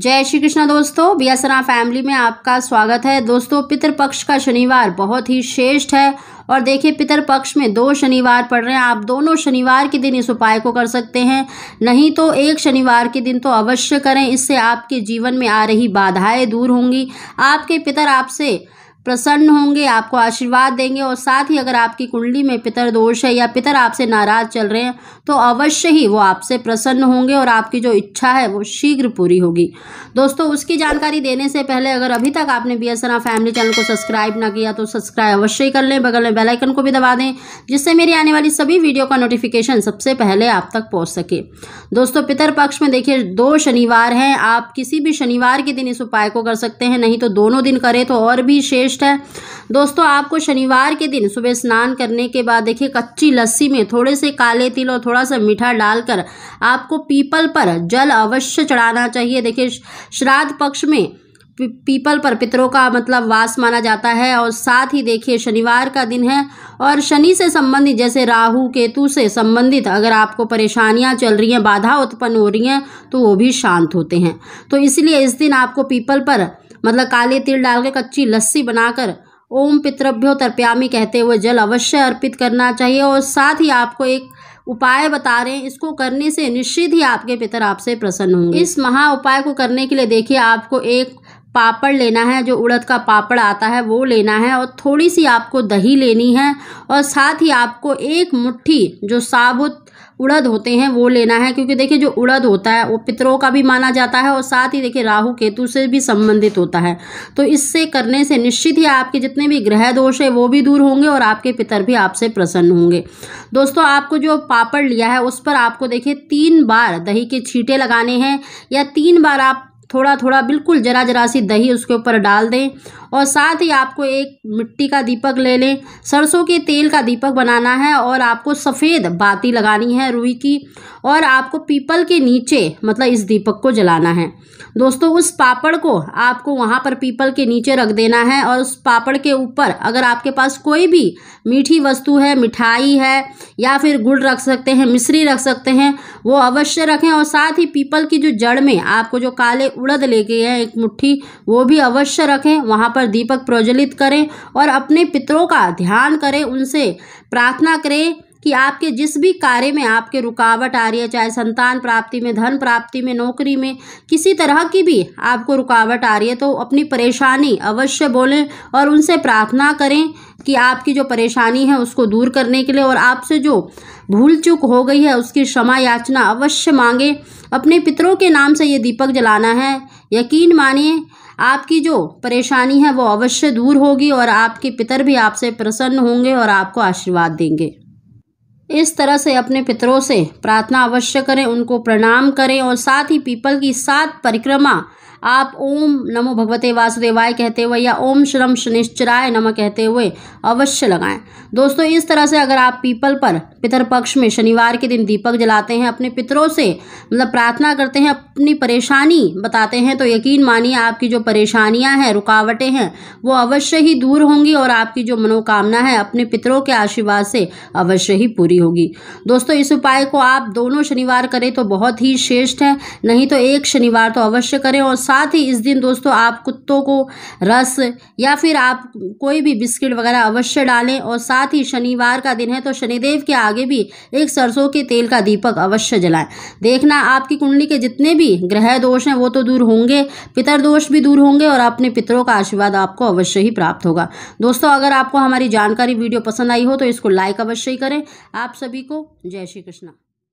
जय श्री कृष्णा दोस्तों बियासरा फैमिली में आपका स्वागत है दोस्तों पितृपक्ष का शनिवार बहुत ही श्रेष्ठ है और देखिए पितृपक्ष में दो शनिवार पड़ रहे हैं आप दोनों शनिवार के दिन इस उपाय को कर सकते हैं नहीं तो एक शनिवार के दिन तो अवश्य करें इससे आपके जीवन में आ रही बाधाएं दूर होंगी आपके पितर आपसे प्रसन्न होंगे आपको आशीर्वाद देंगे और साथ ही अगर आपकी कुंडली में पितर दोष है या पितर आपसे नाराज चल रहे हैं तो अवश्य ही वो आपसे प्रसन्न होंगे और आपकी जो इच्छा है वो शीघ्र पूरी होगी दोस्तों उसकी जानकारी देने से पहले अगर अभी तक आपने बी फैमिली चैनल को सब्सक्राइब ना किया तो सब्सक्राइब अवश्य ही कर लें बगल में बेलाइकन को भी दबा दें जिससे मेरी आने वाली सभी वीडियो का नोटिफिकेशन सबसे पहले आप तक पहुँच सके दोस्तों पितर पक्ष में देखिए दो शनिवार हैं आप किसी भी शनिवार के दिन इस उपाय को कर सकते हैं नहीं तो दोनों दिन करें तो और भी शेष श्रेष्ठ है दोस्तों आपको शनिवार के दिन सुबह स्नान करने के बाद देखिए कच्ची लस्सी में थोड़े से काले तिल और थोड़ा सा मीठा डालकर आपको पीपल पर जल अवश्य चढ़ाना चाहिए देखिए श्राद्ध पक्ष में पीपल पर पितरों का मतलब वास माना जाता है और साथ ही देखिए शनिवार का दिन है और शनि से संबंधित जैसे राहु केतु से संबंधित अगर आपको परेशानियां चल रही हैं बाधा उत्पन्न हो रही हैं तो वो भी शांत होते हैं तो इसलिए इस दिन आपको पीपल पर मतलब काले तिल डाल के कच्ची लस्सी बनाकर ओम पितृभ्यो तर्प्यामी कहते हुए जल अवश्य अर्पित करना चाहिए और साथ ही आपको एक उपाय बता रहे हैं इसको करने से निश्चित ही आपके पितर आपसे प्रसन्न होंगे इस महा उपाय को करने के लिए देखिए आपको एक पापड़ लेना है जो उड़द का पापड़ आता है वो लेना है और थोड़ी सी आपको दही लेनी है और साथ ही आपको एक मुट्ठी जो साबुत उड़द होते हैं वो लेना है क्योंकि देखिए जो उड़द होता है वो पितरों का भी माना जाता है और साथ ही देखिए राहु केतु से भी संबंधित होता है तो इससे करने से निश्चित ही आपके जितने भी ग्रह दोष है वो भी दूर होंगे और आपके पितर भी आपसे प्रसन्न होंगे दोस्तों आपको जो पापड़ लिया है उस पर आपको देखिए तीन बार दही के छीटे लगाने हैं या तीन बार आप थोड़ा थोड़ा बिल्कुल जरा जरा सी दही उसके ऊपर डाल दें और साथ ही आपको एक मिट्टी का दीपक ले लें सरसों के तेल का दीपक बनाना है और आपको सफ़ेद बाती लगानी है रुई की और आपको पीपल के नीचे मतलब इस दीपक को जलाना है दोस्तों उस पापड़ को आपको वहाँ पर पीपल के नीचे रख देना है और उस पापड़ के ऊपर अगर आपके पास कोई भी मीठी वस्तु है मिठाई है या फिर गुड़ रख सकते हैं मिश्री रख सकते हैं वो अवश्य रखें और साथ ही पीपल की जो जड़ में आपको जो काले उड़द लेके हैं एक मुट्ठी वो भी अवश्य रखें वहाँ पर पर दीपक प्रज्वलित करें और अपने पितरों का ध्यान करें उनसे प्रार्थना करें कि आपके जिस भी कार्य में आपके रुकावट आ रही है चाहे संतान प्राप्ति में धन प्राप्ति में नौकरी में किसी तरह की भी आपको रुकावट आ रही है तो अपनी परेशानी अवश्य बोलें और उनसे प्रार्थना करें कि आपकी जो परेशानी है उसको दूर करने के लिए और आपसे जो भूल चूक हो गई है उसकी क्षमा याचना अवश्य मांगे अपने पितरों के नाम से ये दीपक जलाना है यकीन मानिए आपकी जो परेशानी है वो अवश्य दूर होगी और आपके पितर भी आपसे प्रसन्न होंगे और आपको आशीर्वाद देंगे इस तरह से अपने पितरों से प्रार्थना अवश्य करें उनको प्रणाम करें और साथ ही पीपल की सात परिक्रमा आप ओम नमो भगवते वासुदेवाय कहते हुए या ओम श्रम शनिश्चराय नम कहते हुए अवश्य लगाएं दोस्तों इस तरह से अगर आप पीपल पर पितर पक्ष में शनिवार के दिन दीपक जलाते हैं अपने पितरों से मतलब प्रार्थना करते हैं अपनी परेशानी बताते हैं तो यकीन मानिए आपकी जो परेशानियां हैं रुकावटें हैं वो अवश्य ही दूर होंगी और आपकी जो मनोकामना है अपने पितरों के आशीर्वाद से अवश्य ही पूरी होगी दोस्तों इस उपाय को आप दोनों शनिवार करें तो बहुत ही श्रेष्ठ है नहीं तो एक शनिवार तो अवश्य करें और साथ ही इस दिन दोस्तों आप कुत्तों को रस या फिर आप कोई भी बिस्किट वगैरह अवश्य डालें और साथ ही शनिवार का दिन है तो शनिदेव के आगे भी एक सरसों के तेल का दीपक अवश्य जलाएं देखना आपकी कुंडली के जितने भी ग्रह दोष हैं वो तो दूर होंगे पितर दोष भी दूर होंगे और अपने पितरों का आशीर्वाद आपको अवश्य ही प्राप्त होगा दोस्तों अगर आपको हमारी जानकारी वीडियो पसंद आई हो तो इसको लाइक अवश्य ही करें आप सभी को जय श्री कृष्णा